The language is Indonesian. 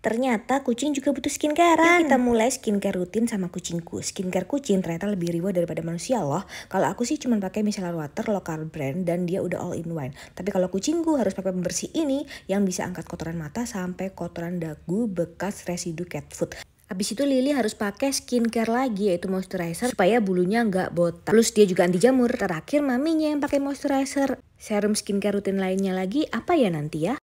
Ternyata kucing juga butuh skincare. Yuk iya, kita mulai skincare rutin sama kucingku. Skincare kucing ternyata lebih riwah daripada manusia loh. Kalau aku sih cuma pakai micellar water lokal brand dan dia udah all in one. Tapi kalau kucingku harus pakai pembersih ini yang bisa angkat kotoran mata sampai kotoran dagu bekas residu cat food. Abis itu Lily harus pakai skincare lagi yaitu moisturizer supaya bulunya nggak botak. Plus dia juga anti jamur. Terakhir maminya yang pakai moisturizer. Serum skincare rutin lainnya lagi apa ya nanti ya?